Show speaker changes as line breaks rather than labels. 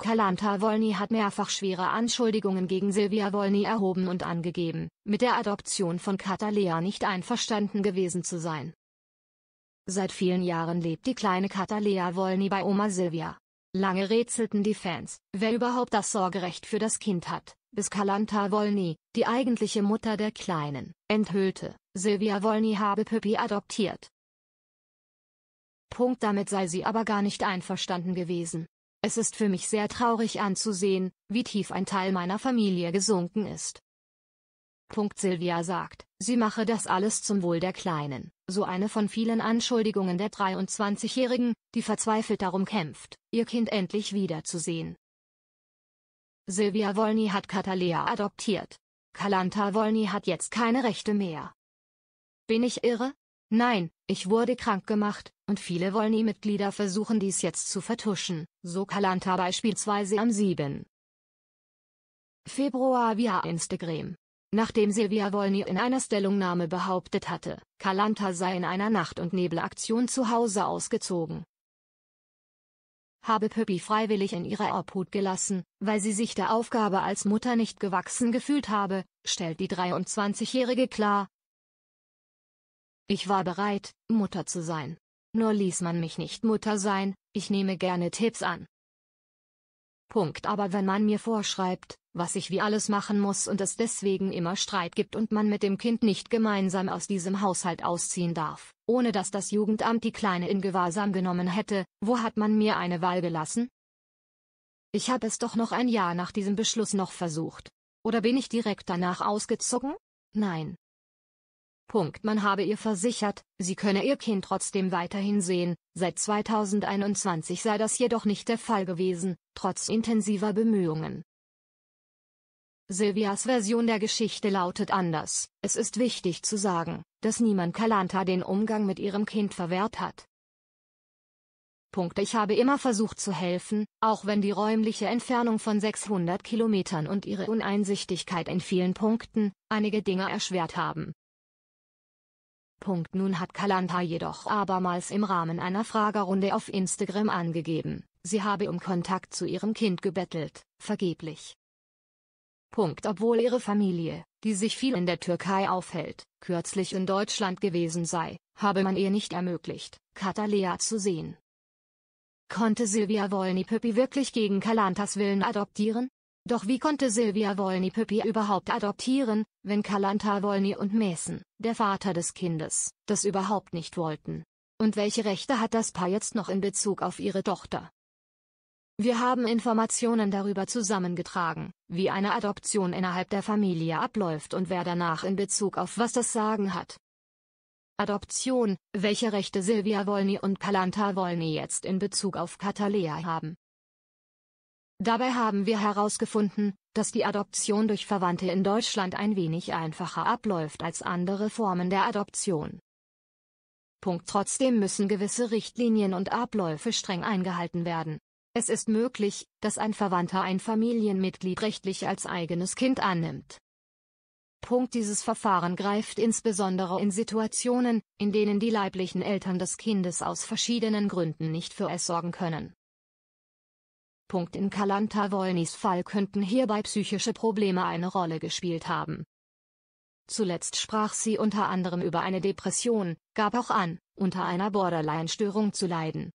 Kalanta Wolny hat mehrfach schwere Anschuldigungen gegen Silvia Wolny erhoben und angegeben, mit der Adoption von Katalea nicht einverstanden gewesen zu sein. Seit vielen Jahren lebt die kleine Katalea Wolny bei Oma Silvia. Lange rätselten die Fans, wer überhaupt das Sorgerecht für das Kind hat, bis Kalanta Wolny, die eigentliche Mutter der Kleinen, enthüllte, Silvia Wolny habe Pippi adoptiert. Punkt damit sei sie aber gar nicht einverstanden gewesen. Es ist für mich sehr traurig anzusehen, wie tief ein Teil meiner Familie gesunken ist. Punkt Silvia sagt, sie mache das alles zum Wohl der Kleinen, so eine von vielen Anschuldigungen der 23-Jährigen, die verzweifelt darum kämpft, ihr Kind endlich wiederzusehen. Silvia Wolny hat Katalea adoptiert. Kalanta Wolny hat jetzt keine Rechte mehr. Bin ich irre? Nein, ich wurde krank gemacht, und viele Wollny-Mitglieder versuchen dies jetzt zu vertuschen, so Kalanta beispielsweise am 7. Februar via Instagram. Nachdem Silvia Wolny in einer Stellungnahme behauptet hatte, Kalanta sei in einer Nacht- und Nebelaktion zu Hause ausgezogen, habe Püppi freiwillig in ihrer Obhut gelassen, weil sie sich der Aufgabe als Mutter nicht gewachsen gefühlt habe, stellt die 23-Jährige klar, ich war bereit, Mutter zu sein. Nur ließ man mich nicht Mutter sein, ich nehme gerne Tipps an. Punkt. Aber wenn man mir vorschreibt, was ich wie alles machen muss und es deswegen immer Streit gibt und man mit dem Kind nicht gemeinsam aus diesem Haushalt ausziehen darf, ohne dass das Jugendamt die Kleine in Gewahrsam genommen hätte, wo hat man mir eine Wahl gelassen? Ich habe es doch noch ein Jahr nach diesem Beschluss noch versucht. Oder bin ich direkt danach ausgezogen? Nein, Punkt. Man habe ihr versichert, sie könne ihr Kind trotzdem weiterhin sehen, seit 2021 sei das jedoch nicht der Fall gewesen, trotz intensiver Bemühungen. Silvias Version der Geschichte lautet anders. Es ist wichtig zu sagen, dass niemand Kalanta den Umgang mit ihrem Kind verwehrt hat. Punkt. Ich habe immer versucht zu helfen, auch wenn die räumliche Entfernung von 600 Kilometern und ihre Uneinsichtigkeit in vielen Punkten einige Dinge erschwert haben. Punkt nun hat Kalanta jedoch abermals im Rahmen einer Fragerunde auf Instagram angegeben, sie habe um Kontakt zu ihrem Kind gebettelt, vergeblich. Punkt obwohl ihre Familie, die sich viel in der Türkei aufhält, kürzlich in Deutschland gewesen sei, habe man ihr nicht ermöglicht, Katalea zu sehen. Konnte Silvia Wolny Püppi wirklich gegen Kalantas Willen adoptieren? Doch wie konnte Silvia Wolny Pippi überhaupt adoptieren, wenn Kalanta Wolny und Mason, der Vater des Kindes, das überhaupt nicht wollten? Und welche Rechte hat das Paar jetzt noch in Bezug auf ihre Tochter? Wir haben Informationen darüber zusammengetragen, wie eine Adoption innerhalb der Familie abläuft und wer danach in Bezug auf was das Sagen hat. Adoption, welche Rechte Silvia Wolny und Kalanta Wolny jetzt in Bezug auf Katalea haben. Dabei haben wir herausgefunden, dass die Adoption durch Verwandte in Deutschland ein wenig einfacher abläuft als andere Formen der Adoption. Punkt. Trotzdem müssen gewisse Richtlinien und Abläufe streng eingehalten werden. Es ist möglich, dass ein Verwandter ein Familienmitglied rechtlich als eigenes Kind annimmt. Punkt. Dieses Verfahren greift insbesondere in Situationen, in denen die leiblichen Eltern des Kindes aus verschiedenen Gründen nicht für es sorgen können. Zeitpunkt in Kalanta-Wolnys Fall könnten hierbei psychische Probleme eine Rolle gespielt haben. Zuletzt sprach sie unter anderem über eine Depression, gab auch an, unter einer Borderline-Störung zu leiden.